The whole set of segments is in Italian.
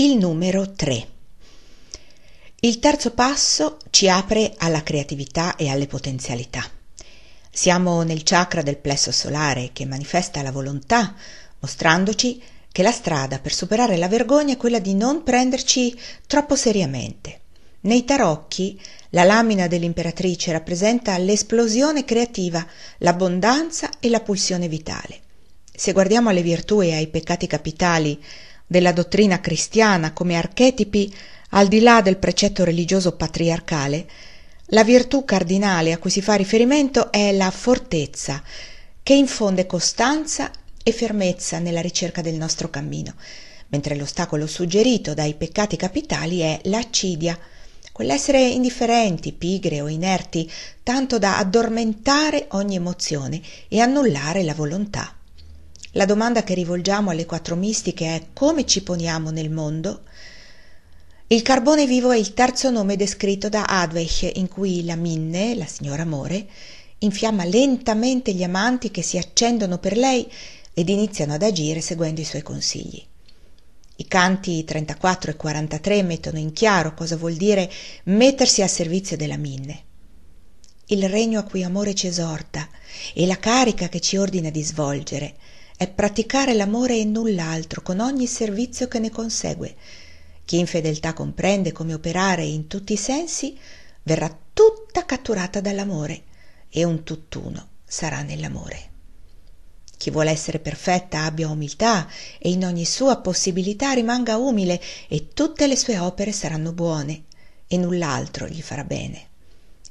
Il numero 3. Il terzo passo ci apre alla creatività e alle potenzialità. Siamo nel chakra del plesso solare che manifesta la volontà, mostrandoci che la strada per superare la vergogna è quella di non prenderci troppo seriamente. Nei tarocchi la lamina dell'imperatrice rappresenta l'esplosione creativa, l'abbondanza e la pulsione vitale. Se guardiamo alle virtù e ai peccati capitali della dottrina cristiana come archetipi al di là del precetto religioso patriarcale, la virtù cardinale a cui si fa riferimento è la fortezza, che infonde costanza e fermezza nella ricerca del nostro cammino, mentre l'ostacolo suggerito dai peccati capitali è l'accidia, quell'essere indifferenti, pigre o inerti, tanto da addormentare ogni emozione e annullare la volontà. La domanda che rivolgiamo alle quattro mistiche è come ci poniamo nel mondo? Il carbone vivo è il terzo nome descritto da Adwech, in cui la Minne, la signora Amore, infiamma lentamente gli amanti che si accendono per lei ed iniziano ad agire seguendo i suoi consigli. I canti 34 e 43 mettono in chiaro cosa vuol dire mettersi al servizio della Minne. Il regno a cui amore ci esorta e la carica che ci ordina di svolgere – è praticare l'amore e null'altro con ogni servizio che ne consegue. Chi in fedeltà comprende come operare in tutti i sensi verrà tutta catturata dall'amore e un tutt'uno sarà nell'amore. Chi vuole essere perfetta abbia umiltà e in ogni sua possibilità rimanga umile e tutte le sue opere saranno buone e null'altro gli farà bene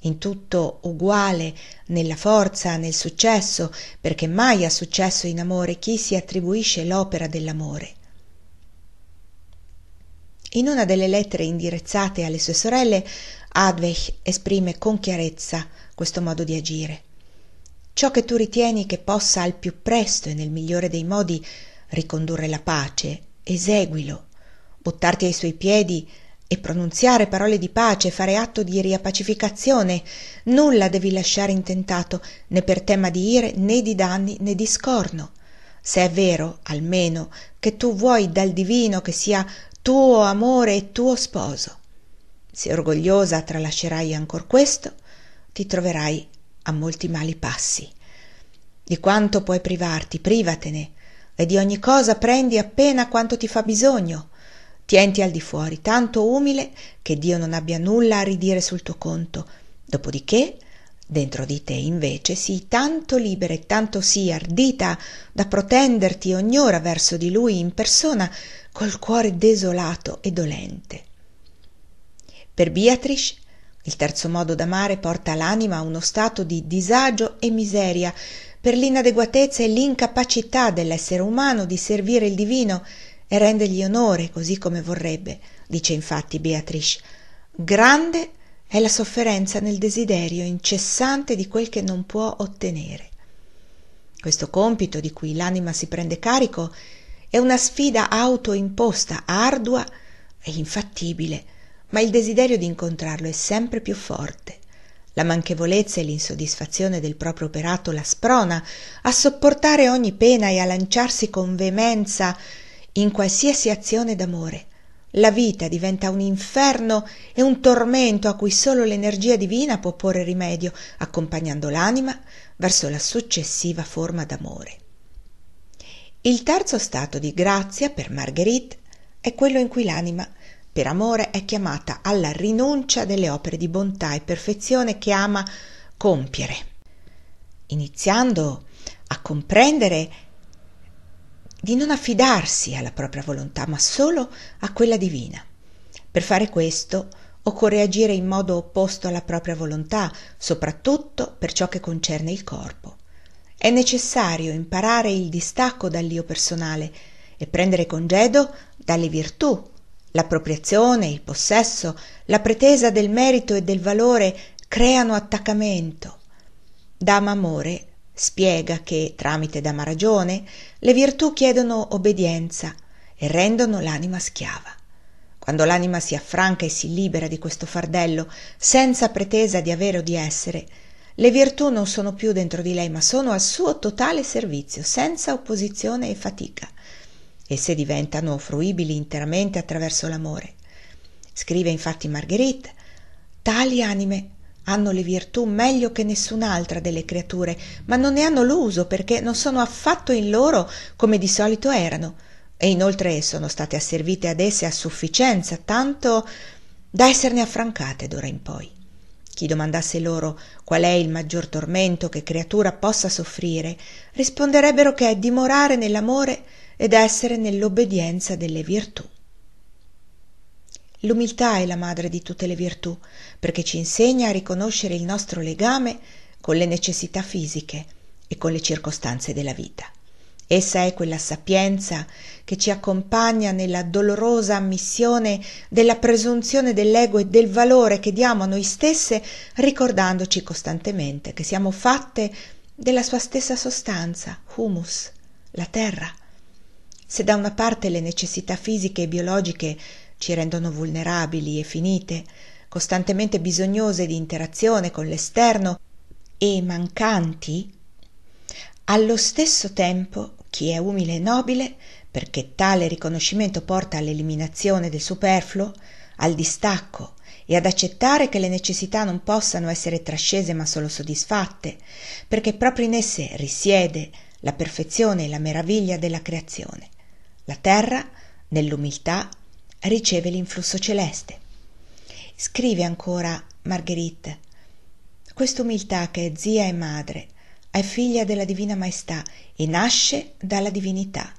in tutto uguale nella forza, nel successo, perché mai ha successo in amore chi si attribuisce l'opera dell'amore. In una delle lettere indirizzate alle sue sorelle, Adwech esprime con chiarezza questo modo di agire. Ciò che tu ritieni che possa al più presto e nel migliore dei modi ricondurre la pace, eseguilo. Buttarti ai suoi piedi e pronunziare parole di pace, fare atto di riappacificazione. Nulla devi lasciare intentato, né per tema di ire, né di danni, né di scorno. Se è vero, almeno, che tu vuoi dal divino che sia tuo amore e tuo sposo. Se orgogliosa tralascerai ancor questo, ti troverai a molti mali passi. Di quanto puoi privarti, privatene, e di ogni cosa prendi appena quanto ti fa bisogno Tienti al di fuori, tanto umile che Dio non abbia nulla a ridire sul tuo conto. Dopodiché, dentro di te invece, sii tanto libera e tanto sii ardita da protenderti ogni ora verso di Lui in persona col cuore desolato e dolente. Per Beatrice, il terzo modo d'amare porta l'anima a uno stato di disagio e miseria per l'inadeguatezza e l'incapacità dell'essere umano di servire il divino e rendergli onore così come vorrebbe, dice infatti Beatrice. Grande è la sofferenza nel desiderio incessante di quel che non può ottenere. Questo compito di cui l'anima si prende carico è una sfida autoimposta, ardua e infattibile, ma il desiderio di incontrarlo è sempre più forte. La manchevolezza e l'insoddisfazione del proprio operato la sprona a sopportare ogni pena e a lanciarsi con veemenza in qualsiasi azione d'amore. La vita diventa un inferno e un tormento a cui solo l'energia divina può porre rimedio, accompagnando l'anima verso la successiva forma d'amore. Il terzo stato di grazia per Marguerite è quello in cui l'anima per amore è chiamata alla rinuncia delle opere di bontà e perfezione che ama compiere, iniziando a comprendere di non affidarsi alla propria volontà, ma solo a quella divina. Per fare questo occorre agire in modo opposto alla propria volontà, soprattutto per ciò che concerne il corpo. È necessario imparare il distacco dall'io personale e prendere congedo dalle virtù, l'appropriazione, il possesso, la pretesa del merito e del valore creano attaccamento. Dama amore Spiega che, tramite Dama Ragione, le virtù chiedono obbedienza e rendono l'anima schiava. Quando l'anima si affranca e si libera di questo fardello, senza pretesa di avere o di essere, le virtù non sono più dentro di lei, ma sono al suo totale servizio, senza opposizione e fatica. Esse diventano fruibili interamente attraverso l'amore. Scrive infatti Marguerite, tali anime hanno le virtù meglio che nessun'altra delle creature, ma non ne hanno l'uso perché non sono affatto in loro come di solito erano, e inoltre sono state asservite ad esse a sufficienza, tanto da esserne affrancate d'ora in poi. Chi domandasse loro qual è il maggior tormento che creatura possa soffrire, risponderebbero che è dimorare nell'amore ed essere nell'obbedienza delle virtù. L'umiltà è la madre di tutte le virtù, perché ci insegna a riconoscere il nostro legame con le necessità fisiche e con le circostanze della vita. Essa è quella sapienza che ci accompagna nella dolorosa ammissione della presunzione dell'ego e del valore che diamo a noi stesse, ricordandoci costantemente che siamo fatte della sua stessa sostanza, humus, la terra. Se da una parte le necessità fisiche e biologiche ci rendono vulnerabili e finite, costantemente bisognose di interazione con l'esterno e mancanti, allo stesso tempo chi è umile e nobile, perché tale riconoscimento porta all'eliminazione del superfluo, al distacco e ad accettare che le necessità non possano essere trascese ma solo soddisfatte, perché proprio in esse risiede la perfezione e la meraviglia della creazione. La terra, nell'umiltà, riceve l'influsso celeste. Scrive ancora Marguerite, quest'umiltà che è zia e madre, è figlia della Divina Maestà e nasce dalla divinità.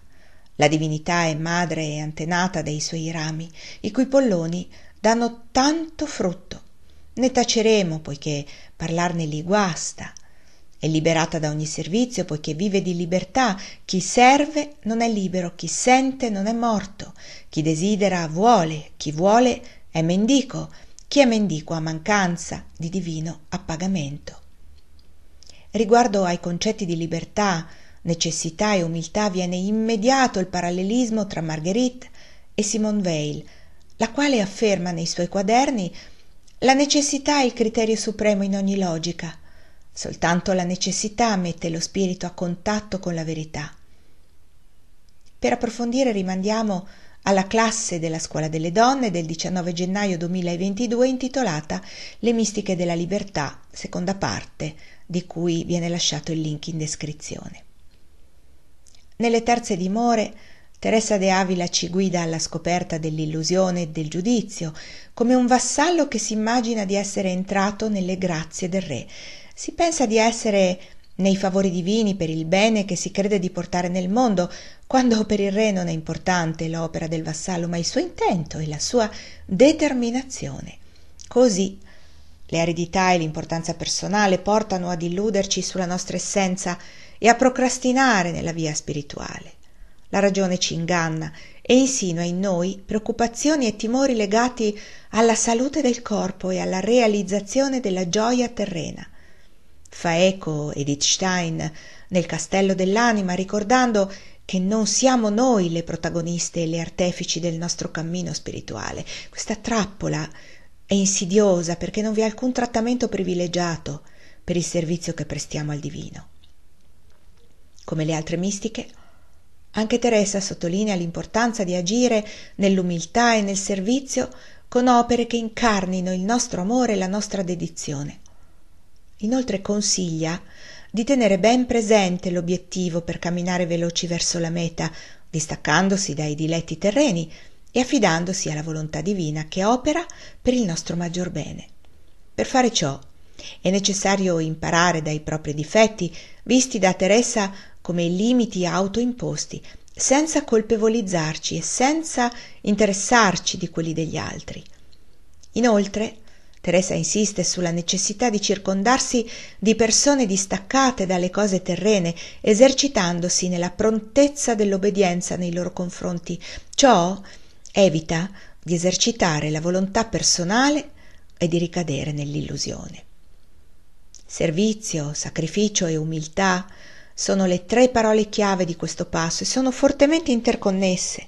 La divinità è madre e antenata dei suoi rami, i cui polloni danno tanto frutto. Ne taceremo, poiché parlarne li guasta, è liberata da ogni servizio poiché vive di libertà. Chi serve non è libero, chi sente non è morto, chi desidera vuole, chi vuole è mendico, chi è mendico ha mancanza di divino appagamento. Riguardo ai concetti di libertà, necessità e umiltà viene immediato il parallelismo tra Marguerite e Simone Weil, la quale afferma nei suoi quaderni la necessità è il criterio supremo in ogni logica Soltanto la necessità mette lo spirito a contatto con la verità. Per approfondire rimandiamo alla classe della Scuola delle Donne del 19 gennaio 2022 intitolata Le mistiche della libertà, seconda parte, di cui viene lasciato il link in descrizione. Nelle terze dimore, Teresa de Avila ci guida alla scoperta dell'illusione e del giudizio, come un vassallo che si immagina di essere entrato nelle grazie del re, si pensa di essere nei favori divini per il bene che si crede di portare nel mondo, quando per il re non è importante l'opera del vassallo, ma il suo intento e la sua determinazione. Così le aridità e l'importanza personale portano ad illuderci sulla nostra essenza e a procrastinare nella via spirituale. La ragione ci inganna e insinua in noi preoccupazioni e timori legati alla salute del corpo e alla realizzazione della gioia terrena fa eco Edith Stein nel Castello dell'anima ricordando che non siamo noi le protagoniste e le artefici del nostro cammino spirituale. Questa trappola è insidiosa perché non vi è alcun trattamento privilegiato per il servizio che prestiamo al divino. Come le altre mistiche, anche Teresa sottolinea l'importanza di agire nell'umiltà e nel servizio con opere che incarnino il nostro amore e la nostra dedizione. Inoltre consiglia di tenere ben presente l'obiettivo per camminare veloci verso la meta, distaccandosi dai diletti terreni e affidandosi alla volontà divina che opera per il nostro maggior bene. Per fare ciò è necessario imparare dai propri difetti, visti da Teresa come limiti autoimposti, senza colpevolizzarci e senza interessarci di quelli degli altri. Inoltre, Teresa insiste sulla necessità di circondarsi di persone distaccate dalle cose terrene, esercitandosi nella prontezza dell'obbedienza nei loro confronti. Ciò evita di esercitare la volontà personale e di ricadere nell'illusione. Servizio, sacrificio e umiltà sono le tre parole chiave di questo passo e sono fortemente interconnesse.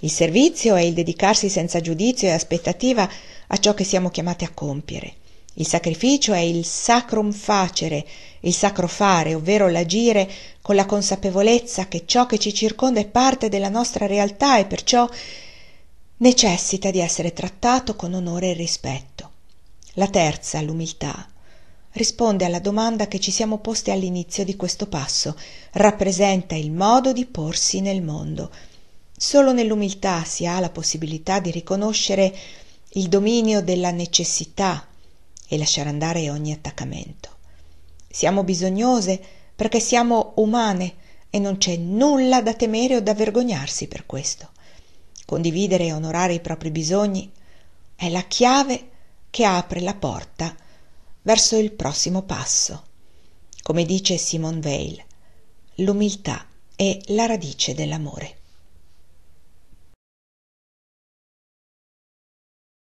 Il servizio è il dedicarsi senza giudizio e aspettativa a ciò che siamo chiamati a compiere. Il sacrificio è il sacrum facere, il sacro fare, ovvero l'agire con la consapevolezza che ciò che ci circonda è parte della nostra realtà e perciò necessita di essere trattato con onore e rispetto. La terza, l'umiltà, risponde alla domanda che ci siamo posti all'inizio di questo passo, rappresenta il modo di porsi nel mondo. Solo nell'umiltà si ha la possibilità di riconoscere il dominio della necessità e lasciare andare ogni attaccamento. Siamo bisognose perché siamo umane e non c'è nulla da temere o da vergognarsi per questo. Condividere e onorare i propri bisogni è la chiave che apre la porta verso il prossimo passo. Come dice Simone Weil, l'umiltà è la radice dell'amore.